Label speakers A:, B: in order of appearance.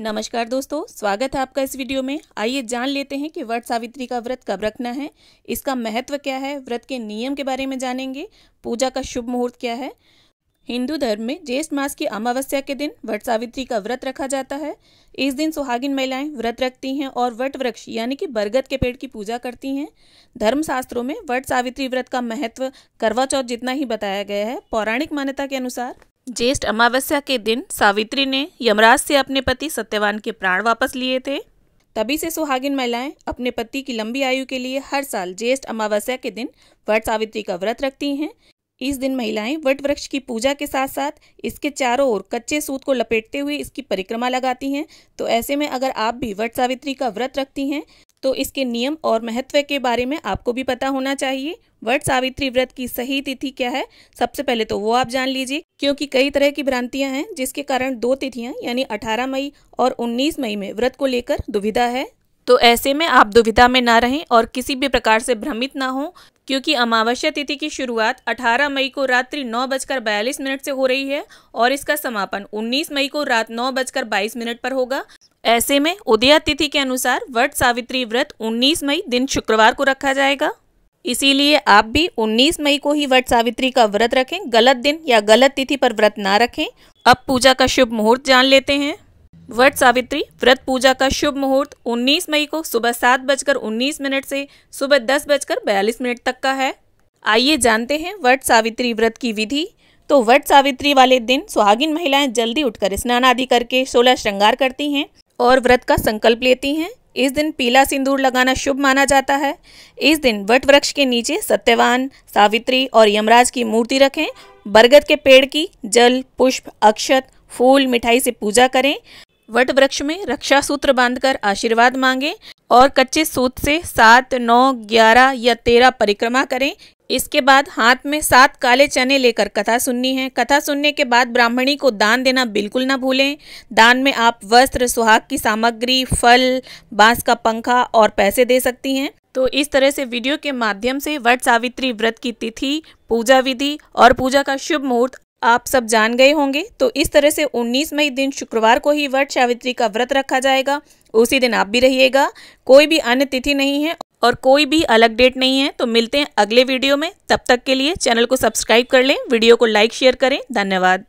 A: नमस्कार दोस्तों स्वागत है आपका इस वीडियो में आइए जान लेते हैं कि वट सावित्री का व्रत कब रखना है इसका महत्व क्या है व्रत के नियम के बारे में जानेंगे पूजा का शुभ मुहूर्त क्या है हिंदू धर्म में ज्येष्ठ मास की अमावस्या के दिन वट सावित्री का व्रत रखा जाता है इस दिन सुहागिन महिलाएं व्रत रखती हैं और वट वृक्ष यानी कि बरगद के पेड़ की पूजा करती हैं धर्मशास्त्रों में वट सावित्री व्रत का महत्व करवा चौथ जितना ही बताया गया है पौराणिक मान्यता के अनुसार ज्येष्ठ अमावस्या के दिन सावित्री ने यमराज से अपने पति सत्यवान के प्राण वापस लिए थे तभी से सुहागिन महिलाएं अपने पति की लंबी आयु के लिए हर साल ज्येष्ठ अमावस्या के दिन वट सावित्री का व्रत रखती हैं इस दिन महिलाएं वट वृक्ष की पूजा के साथ साथ इसके चारों ओर कच्चे सूत को लपेटते हुए इसकी परिक्रमा लगाती हैं तो ऐसे में अगर आप भी वट सावित्री का व्रत रखती हैं तो इसके नियम और महत्व के बारे में आपको भी पता होना चाहिए वट सावित्री व्रत की सही तिथि क्या है सबसे पहले तो वो आप जान लीजिए क्योंकि कई तरह की भ्रांतियां हैं जिसके कारण दो तिथियां यानी 18 मई और 19 मई में व्रत को लेकर दुविधा है तो ऐसे में आप दुविधा में ना रहें और किसी भी प्रकार से भ्रमित ना हो क्योंकि अमावस्या तिथि की शुरुआत 18 मई को रात्रि नौ बजकर बयालीस मिनट से हो रही है और इसका समापन 19 मई को रात नौ बजकर बाईस मिनट पर होगा ऐसे में उदया तिथि के अनुसार वट सावित्री व्रत 19 मई दिन शुक्रवार को रखा जाएगा इसीलिए आप भी 19 मई को ही वट सावित्री का व्रत रखें गलत दिन या गलत तिथि पर व्रत ना रखें अब पूजा का शुभ मुहूर्त जान लेते हैं वट सावित्री व्रत पूजा का शुभ मुहूर्त 19 मई को सुबह सात बजकर उन्नीस मिनट से सुबह दस बजकर बयालीस मिनट तक का है आइए जानते हैं वट सावित्री व्रत की विधि तो वट सावित्री वाले दिन सुहागिन महिलाएं जल्दी उठकर स्नान आदि करके सोलह श्रृंगार करती हैं और व्रत का संकल्प लेती हैं इस दिन पीला सिंदूर लगाना शुभ माना जाता है इस दिन वट वृक्ष के नीचे सत्यवान सावित्री और यमराज की मूर्ति रखें बरगद के पेड़ की जल पुष्प अक्षत फूल मिठाई से पूजा करें वट वृक्ष में रक्षा सूत्र बांधकर आशीर्वाद मांगें और कच्चे सूत से सात नौ ग्यारह या तेरह परिक्रमा करें इसके बाद हाथ में सात काले चने लेकर कथा सुननी है कथा सुनने के बाद ब्राह्मणी को दान देना बिल्कुल ना भूलें दान में आप वस्त्र सुहाग की सामग्री फल बांस का पंखा और पैसे दे सकती हैं तो इस तरह से वीडियो के माध्यम से वट सावित्री व्रत की तिथि पूजा विधि और पूजा का शुभ मुहूर्त आप सब जान गए होंगे तो इस तरह से 19 मई दिन शुक्रवार को ही वट सावित्री का व्रत रखा जाएगा उसी दिन आप भी रहिएगा कोई भी अन्य तिथि नहीं है और कोई भी अलग डेट नहीं है तो मिलते हैं अगले वीडियो में तब तक के लिए चैनल को सब्सक्राइब कर लें वीडियो को लाइक शेयर करें धन्यवाद